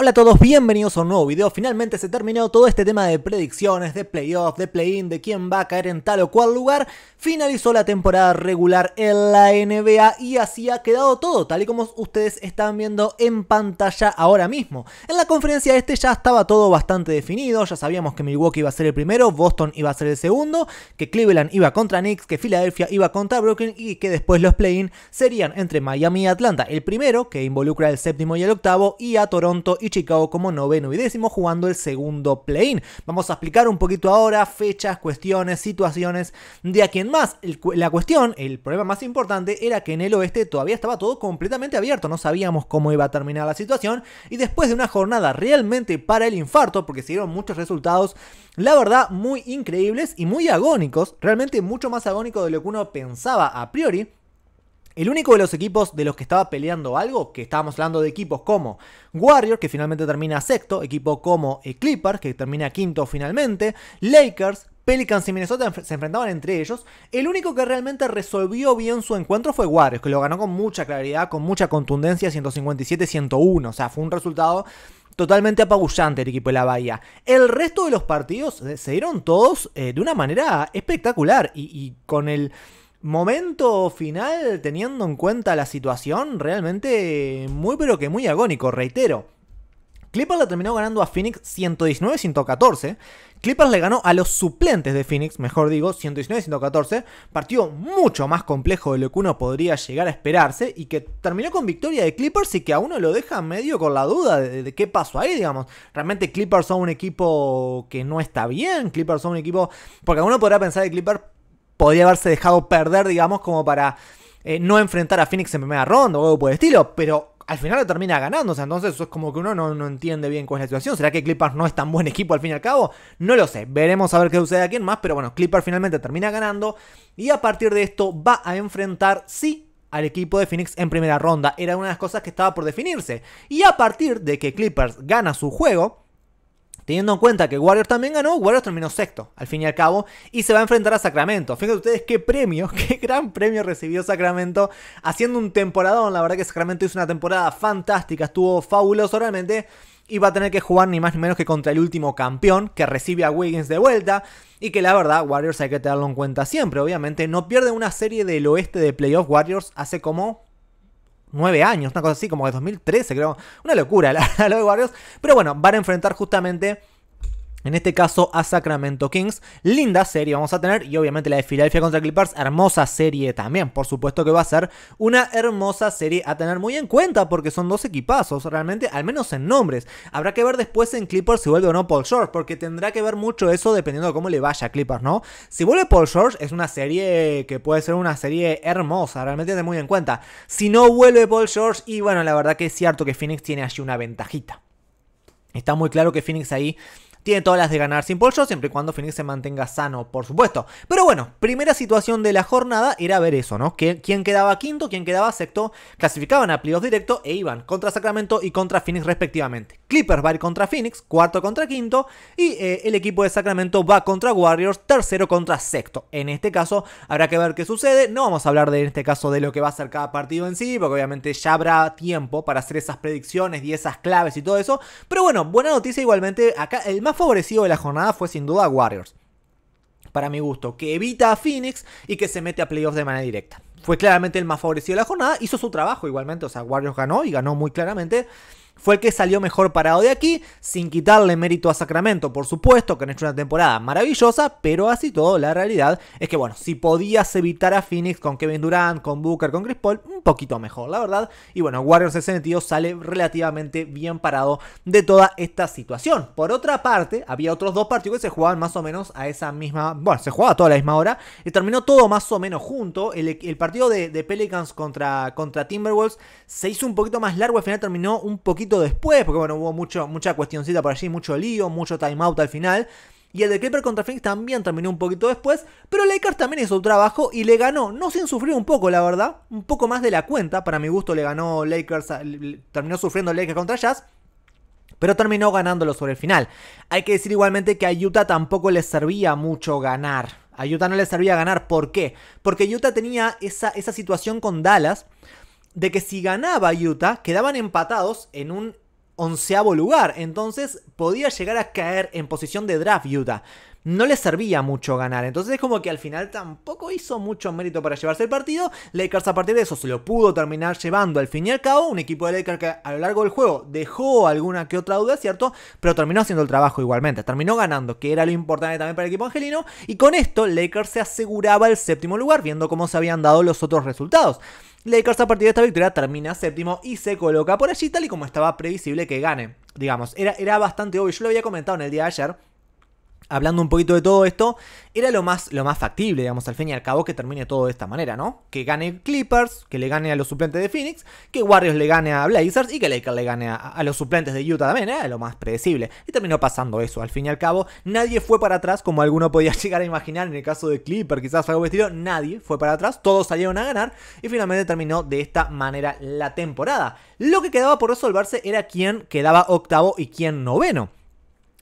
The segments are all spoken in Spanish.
Hola a todos, bienvenidos a un nuevo video. Finalmente se terminó todo este tema de predicciones, de playoffs, de play-in, de quién va a caer en tal o cual lugar. Finalizó la temporada regular en la NBA y así ha quedado todo, tal y como ustedes están viendo en pantalla ahora mismo. En la conferencia este ya estaba todo bastante definido, ya sabíamos que Milwaukee iba a ser el primero, Boston iba a ser el segundo, que Cleveland iba contra Knicks, que Filadelfia iba contra Brooklyn y que después los play-in serían entre Miami y Atlanta, el primero, que involucra el séptimo y el octavo, y a Toronto y Chicago como noveno y décimo jugando el segundo plane. Vamos a explicar un poquito ahora fechas, cuestiones, situaciones de a quien más. la cuestión, el problema más importante era que en el oeste todavía estaba todo completamente abierto, no sabíamos cómo iba a terminar la situación y después de una jornada realmente para el infarto, porque se dieron muchos resultados, la verdad, muy increíbles y muy agónicos, realmente mucho más agónico de lo que uno pensaba a priori, el único de los equipos de los que estaba peleando algo, que estábamos hablando de equipos como Warriors, que finalmente termina sexto, equipo como eh, Clippers, que termina quinto finalmente, Lakers, Pelicans y Minnesota se enfrentaban entre ellos. El único que realmente resolvió bien su encuentro fue Warriors, que lo ganó con mucha claridad, con mucha contundencia, 157-101. O sea, fue un resultado totalmente apabullante el equipo de la Bahía. El resto de los partidos se dieron todos eh, de una manera espectacular y con el Momento final, teniendo en cuenta la situación, realmente muy pero que muy agónico, reitero. Clippers le terminó ganando a Phoenix 119-114. Clippers le ganó a los suplentes de Phoenix, mejor digo, 119-114. Partido mucho más complejo de lo que uno podría llegar a esperarse y que terminó con victoria de Clippers y que a uno lo deja medio con la duda de, qué pasó ahí, digamos. Realmente Clippers son un equipo que no está bien, Clippers son un equipo... Porque a uno podrá pensar que Clippers podría haberse dejado perder, digamos, como para eh, no enfrentar a Phoenix en primera ronda o algo por el estilo, pero al final lo termina ganando. O sea, entonces es como que uno no, no, entiende bien cuál es la situación. ¿Será que Clippers no es tan buen equipo al fin y al cabo? No lo sé. Veremos a ver qué sucede aquí en más. Pero bueno, Clippers finalmente termina ganando. Y a partir de esto va a enfrentar, sí, al equipo de Phoenix en primera ronda. Era una de las cosas que estaba por definirse. Y a partir de que Clippers gana su juego Teniendo en cuenta que Warriors también ganó, Warriors terminó sexto, al fin y al cabo, y se va a enfrentar a Sacramento. Fíjense ustedes qué premio, qué gran premio recibió Sacramento haciendo un temporadón. La verdad que Sacramento hizo una temporada fantástica, estuvo fabuloso realmente y va a tener que jugar ni más ni menos que contra el último campeón que recibe a Wiggins de vuelta. Y que la verdad, Warriors hay que tenerlo en cuenta siempre. Obviamente, no pierde una serie del oeste de playoffs. Warriors hace como Nueve años, una cosa así, como de 2013, creo. Una locura la, de Warriors. Pero bueno, van a enfrentar justamente en este caso a Sacramento Kings. Linda serie vamos a tener. Y obviamente la de Filadelfia contra Clippers. Hermosa serie también. Por supuesto que va a ser una hermosa serie a tener muy en cuenta. Porque son dos equipazos realmente. Al menos en nombres. Habrá que ver después en Clippers si vuelve o no Paul George. Porque tendrá que ver mucho eso dependiendo de cómo le vaya a Clippers, ¿no? Si vuelve Paul George es una serie que puede ser una serie hermosa. Realmente de muy en cuenta. Si no vuelve Paul George. Y bueno, la verdad que es cierto que Phoenix tiene allí una ventajita. Está muy claro que Phoenix ahí tiene todas las de ganar sin Paul siempre y cuando Phoenix se mantenga sano, por supuesto. Pero bueno, primera situación de la jornada era ver eso, ¿no? Que, quién quedaba quinto, quién quedaba sexto, clasificaban a playoffs directo e iban contra Sacramento y contra Phoenix respectivamente. Clippers va a ir contra Phoenix, cuarto contra quinto, y eh, el equipo de Sacramento va contra Warriors, tercero contra sexto. En este caso, habrá que ver qué sucede. No vamos a hablar de, en este caso de lo que va a ser cada partido en sí, porque obviamente ya habrá tiempo para hacer esas predicciones y esas claves y todo eso. Pero bueno, buena noticia igualmente. Acá el más favorecido de la jornada fue sin duda Warriors, para mi gusto, que evita a Phoenix y que se mete a playoffs de manera directa. Fue claramente el más favorecido de la jornada, hizo su trabajo igualmente, o sea, Warriors ganó y ganó muy claramente fue el que salió mejor parado de aquí, sin quitarle mérito a Sacramento, por supuesto, que han hecho una temporada maravillosa, pero así todo, la realidad es que, bueno, si podías evitar a Phoenix con Kevin Durant, con Booker, con Chris Paul, un poquito mejor, la verdad. Y bueno, Warriors ese sale relativamente bien parado de toda esta situación. Por otra parte, había otros dos partidos que se jugaban más o menos a esa misma, bueno, se jugaba a toda la misma hora, y terminó todo más o menos junto. El, partido de, Pelicans contra, contra Timberwolves se hizo un poquito más largo, al final terminó un poquito después, porque bueno, hubo mucho, mucha cuestioncita por allí, mucho lío, mucho timeout al final. Y el de Clipper contra Phoenix también terminó un poquito después, pero Lakers también hizo su trabajo y le ganó, no sin sufrir un poco, la verdad, un poco más de la cuenta, para mi gusto le ganó Lakers, terminó sufriendo Lakers contra Jazz, pero terminó ganándolo sobre el final. Hay que decir igualmente que a Utah tampoco le servía mucho ganar. A Utah no le servía ganar, ¿por qué? Porque Utah tenía esa, esa situación con Dallas de que si ganaba Utah, quedaban empatados en un onceavo lugar. Entonces podía llegar a caer en posición de draft Utah. No le servía mucho ganar. Entonces es como que al final tampoco hizo mucho mérito para llevarse el partido. Lakers a partir de eso se lo pudo terminar llevando. Al fin y al cabo, un equipo de Lakers que a lo largo del juego dejó alguna que otra duda, ¿cierto? Pero terminó haciendo el trabajo igualmente. Terminó ganando, que era lo importante también para el equipo angelino. Y con esto, Lakers se aseguraba el séptimo lugar, viendo cómo se habían dado los otros resultados. Lakers a partir de esta victoria termina séptimo y se coloca por allí tal y como estaba previsible que gane. Digamos, era, era bastante obvio, yo lo había comentado en el día de ayer hablando un poquito de todo esto, era lo más, lo más factible, digamos, al fin y al cabo, que termine todo de esta manera, ¿no? Que gane Clippers, que le gane a los suplentes de Phoenix, que Warriors le gane a Blazers y que Lakers le gane a, los suplentes de Utah también, era ¿eh? lo más predecible. Y terminó pasando eso, al fin y al cabo, nadie fue para atrás, como alguno podía llegar a imaginar, en el caso de Clippers, quizás algo vestido, nadie fue para atrás, todos salieron a ganar y finalmente terminó de esta manera la temporada. Lo que quedaba por resolverse era quién quedaba octavo y quién noveno.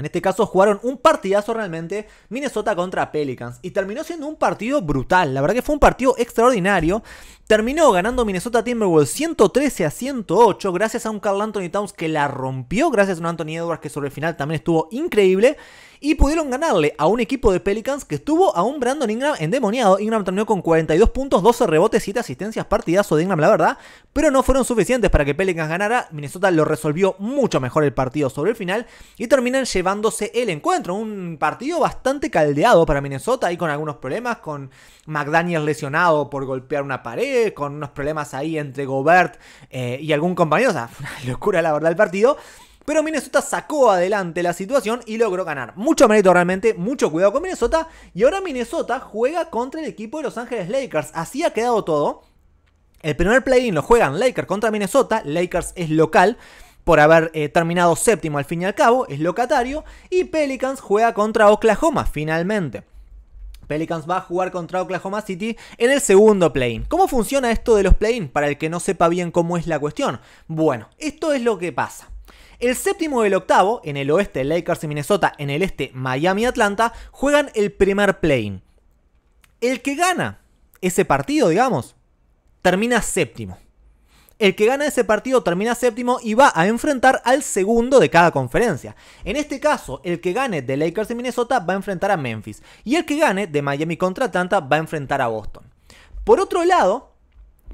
En este caso jugaron un partidazo realmente Minnesota contra Pelicans y terminó siendo un partido brutal. La verdad que fue un partido extraordinario. Terminó ganando Minnesota Timberwolves 113 a 108 gracias a un Carl Anthony Towns que la rompió, gracias a un Anthony Edwards que sobre el final también estuvo increíble y pudieron ganarle a un equipo de Pelicans que estuvo a un Brandon Ingram endemoniado. Ingram terminó con 42 puntos, 12 rebotes, 7 asistencias, partidazo de Ingram, la verdad, pero no fueron suficientes para que Pelicans ganara. Minnesota lo resolvió mucho mejor el partido sobre el final y terminan llevando Dándose el encuentro. Un partido bastante caldeado para Minnesota, ahí con algunos problemas, con McDaniel lesionado por golpear una pared, con unos problemas ahí entre Gobert eh, y algún compañero. O sea, una locura la verdad el partido. Pero Minnesota sacó adelante la situación y logró ganar. Mucho mérito realmente, mucho cuidado con Minnesota. Y ahora Minnesota juega contra el equipo de Los Ángeles Lakers. Así ha quedado todo. El primer play-in lo juegan Lakers contra Minnesota. Lakers es local por haber eh, terminado séptimo al fin y al cabo, es locatario, y Pelicans juega contra Oklahoma finalmente. Pelicans va a jugar contra Oklahoma City en el segundo plane ¿Cómo funciona esto de los planes Para el que no sepa bien cómo es la cuestión. Bueno, esto es lo que pasa. El séptimo y el octavo, en el oeste Lakers y Minnesota, en el este Miami y Atlanta, juegan el primer plane El que gana ese partido, digamos, termina séptimo el que gana ese partido termina séptimo y va a enfrentar al segundo de cada conferencia. En este caso, el que gane de Lakers de Minnesota va a enfrentar a Memphis y el que gane de Miami contra Atlanta va a enfrentar a Boston. Por otro lado,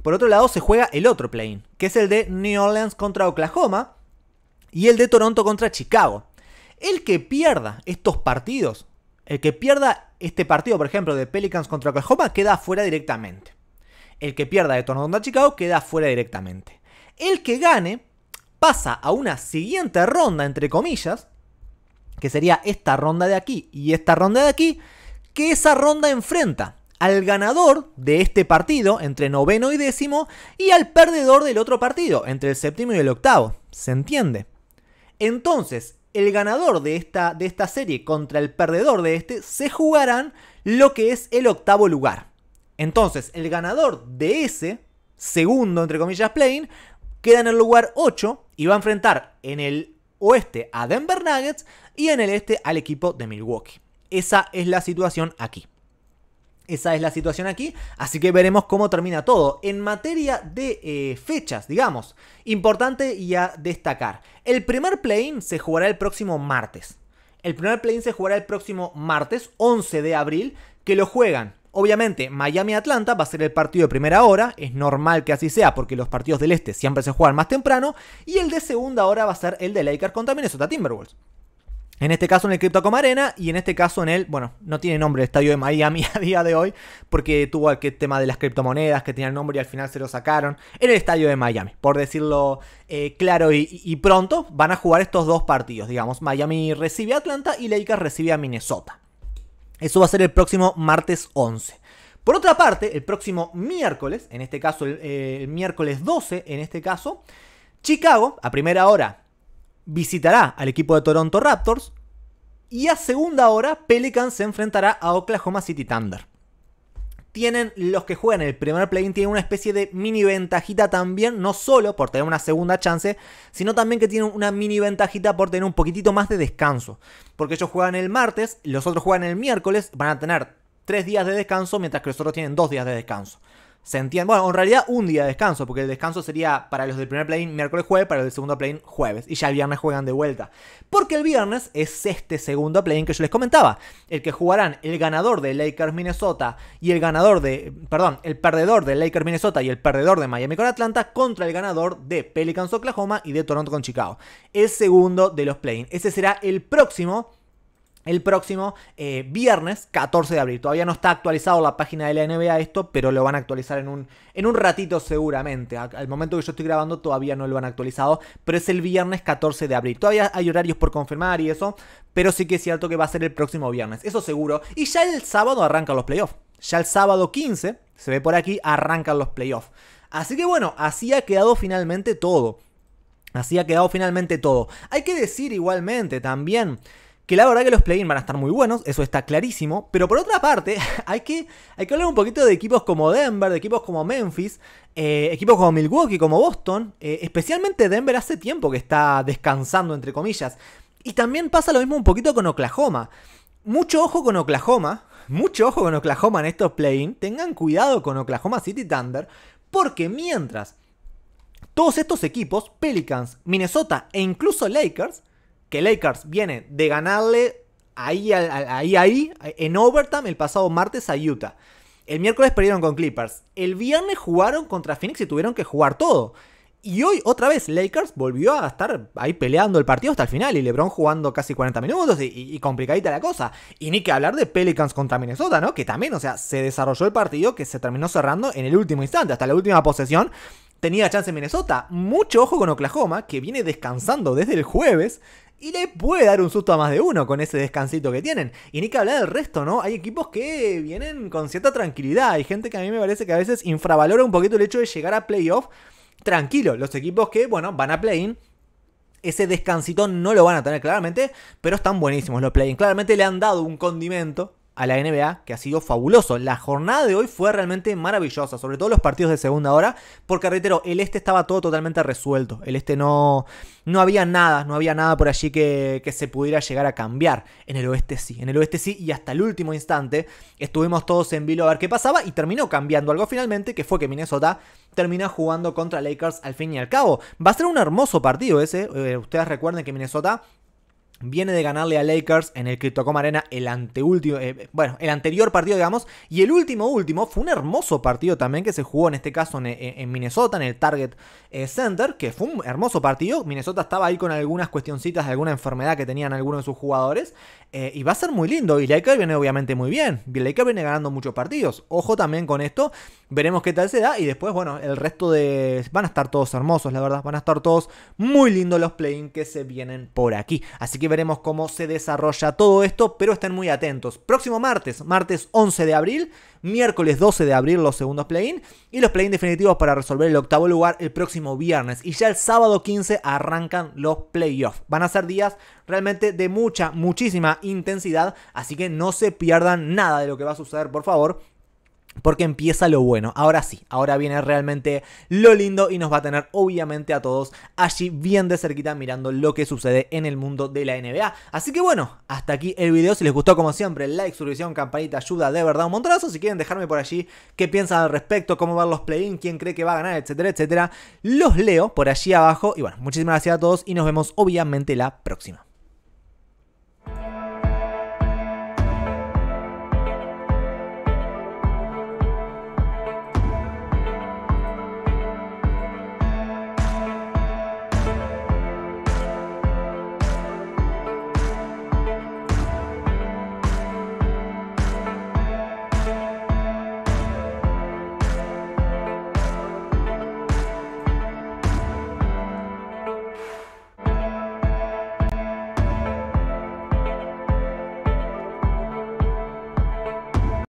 por otro lado se juega el otro play-in, que es el de New Orleans contra Oklahoma y el de Toronto contra Chicago. El que pierda estos partidos, el que pierda este partido, por ejemplo, de Pelicans contra Oklahoma, queda fuera directamente. El que pierda de Toronto a Chicago queda fuera directamente. El que gane pasa a una siguiente ronda, entre comillas, que sería esta ronda de aquí y esta ronda de aquí, que esa ronda enfrenta al ganador de este partido entre noveno y décimo y al perdedor del otro partido entre el séptimo y el octavo. ¿Se entiende? Entonces, el ganador de esta, de esta serie contra el perdedor de este se jugarán lo que es el octavo lugar. Entonces, el ganador de ese segundo, entre comillas, plane, queda en el lugar 8 y va a enfrentar en el oeste a Denver Nuggets y en el este al equipo de Milwaukee. Esa es la situación aquí. Esa es la situación aquí, así que veremos cómo termina todo. En materia de eh, fechas, digamos, importante y a destacar. El primer plane se jugará el próximo martes. El primer plane se jugará el próximo martes, 11 de abril, que lo juegan Obviamente, Miami-Atlanta va a ser el partido de primera hora, es normal que así sea porque los partidos del este siempre se juegan más temprano, y el de segunda hora va a ser el de Lakers contra Minnesota Timberwolves. En este caso en el Crypto.com Arena y en este caso en el, bueno, no tiene nombre el estadio de Miami a día de hoy porque tuvo aquel tema de las criptomonedas que tenía el nombre y al final se lo sacaron. En el estadio de Miami, por decirlo eh, claro y, y pronto, van a jugar estos dos partidos, digamos. Miami recibe a Atlanta y Lakers recibe a Minnesota. Eso va a ser el próximo martes 11. Por otra parte, el próximo miércoles, en este caso el, eh, miércoles 12, en este caso, Chicago, a primera hora, visitará al equipo de Toronto Raptors y a segunda hora Pelicans se enfrentará a Oklahoma City Thunder tienen los que juegan el primer play tienen una especie de mini ventajita también, no solo por tener una segunda chance, sino también que tienen una mini ventajita por tener un poquitito más de descanso. Porque ellos juegan el martes, los otros juegan el miércoles, van a tener tres días de descanso, mientras que los otros tienen dos días de descanso se Bueno, en realidad un día de descanso, porque el descanso sería para los del primer plane miércoles jueves, para los del segundo plane jueves. Y ya el viernes juegan de vuelta. Porque el viernes es este segundo plane que yo les comentaba. El que jugarán el ganador de Lakers Minnesota y el ganador de. Perdón, el perdedor de Lakers Minnesota y el perdedor de Miami con Atlanta contra el ganador de Pelicans Oklahoma y de Toronto con Chicago. El segundo de los plane. Ese será el próximo el próximo eh, viernes 14 de abril. Todavía no está actualizado la página de la NBA esto, pero lo van a actualizar en un, en un ratito seguramente. al momento que yo estoy grabando todavía no lo han actualizado, pero es el viernes 14 de abril. Todavía hay horarios por confirmar y eso, pero sí que es cierto que va a ser el próximo viernes, eso seguro. Y ya el sábado arrancan los playoffs. Ya el sábado 15, se ve por aquí, arrancan los playoffs. Así que bueno, así ha quedado finalmente todo. Así ha quedado finalmente todo. Hay que decir igualmente también que la verdad que los play-in van a estar muy buenos, eso está clarísimo, pero por otra parte hay que, hay que hablar un poquito de equipos como Denver, de equipos como Memphis, eh, equipos como Milwaukee, como Boston, eh, especialmente Denver hace tiempo que está descansando, entre comillas, y también pasa lo mismo un poquito con Oklahoma. Mucho ojo con Oklahoma, mucho ojo con Oklahoma en estos play-in, tengan cuidado con Oklahoma City Thunder, porque mientras todos estos equipos, Pelicans, Minnesota e incluso Lakers, Lakers viene de ganarle ahí, ahí, ahí, en overtime el pasado martes a Utah. El miércoles perdieron con Clippers. El viernes jugaron contra Phoenix y tuvieron que jugar todo. Y hoy, otra vez, Lakers volvió a estar ahí peleando el partido hasta el final. Y LeBron jugando casi 40 minutos y, y, complicadita la cosa. Y ni que hablar de Pelicans contra Minnesota, ¿no? Que también, o sea, se desarrolló el partido que se terminó cerrando en el último instante, hasta la última posesión tenía chance en Minnesota. Mucho ojo con Oklahoma, que viene descansando desde el jueves. Y le puede dar un susto a más de uno con ese descansito que tienen. Y ni que hablar del resto, ¿no? Hay equipos que vienen con cierta tranquilidad. Hay gente que a mí me parece que a veces infravalora un poquito el hecho de llegar a playoff tranquilo. Los equipos que, bueno, van a play-in ese descansito no lo van a tener claramente, pero están buenísimos los play-in. Claramente le han dado un condimento a la NBA, que ha sido fabuloso. La jornada de hoy fue realmente maravillosa, sobre todo los partidos de segunda hora, porque reitero, el este estaba todo totalmente resuelto. El este no, no había nada, no había nada por allí que, que se pudiera llegar a cambiar. En el oeste sí, en el oeste sí, y hasta el último instante estuvimos todos en vilo a ver qué pasaba y terminó cambiando algo finalmente, que fue que Minnesota termina jugando contra Lakers al fin y al cabo. Va a ser un hermoso partido ese, eh, ustedes recuerden que Minnesota Viene de ganarle a Lakers en el Cryptocom Arena el anteúltimo, eh, bueno, el anterior partido, digamos, y el último último fue un hermoso partido también que se jugó en este caso en, eh, Minnesota, en el Target eh, Center, que fue un hermoso partido. Minnesota estaba ahí con algunas cuestioncitas de alguna enfermedad que tenían algunos de sus jugadores, y va a ser muy lindo. Y Lakers viene obviamente muy bien, y Lakers viene ganando muchos partidos. Ojo también con esto, veremos qué tal se da, y después, bueno, el resto de. Van a estar todos hermosos, la verdad, van a estar todos muy lindos los play-in que se vienen por aquí. Así que veremos cómo se desarrolla todo esto, pero estén muy atentos. Próximo martes, martes 11 de abril, miércoles 12 de abril los segundos play-in y los play-in definitivos para resolver el octavo lugar el próximo viernes. Y ya el sábado 15 arrancan los playoffs. Van a ser días realmente de mucha, muchísima intensidad, así que no se pierdan nada de lo que va a suceder, por favor. Porque empieza lo bueno. Ahora sí, ahora viene realmente lo lindo y nos va a tener obviamente a todos allí bien de cerquita mirando lo que sucede en el mundo de la NBA. Así que bueno, hasta aquí el video. Si les gustó como siempre, like, suscripción, campanita, ayuda de verdad un montonazo. Si quieren dejarme por allí qué piensan al respecto, cómo van los play-in, quién cree que va a ganar, etcétera, etcétera. Los leo por allí abajo. Y bueno, muchísimas gracias a todos y nos vemos obviamente la próxima.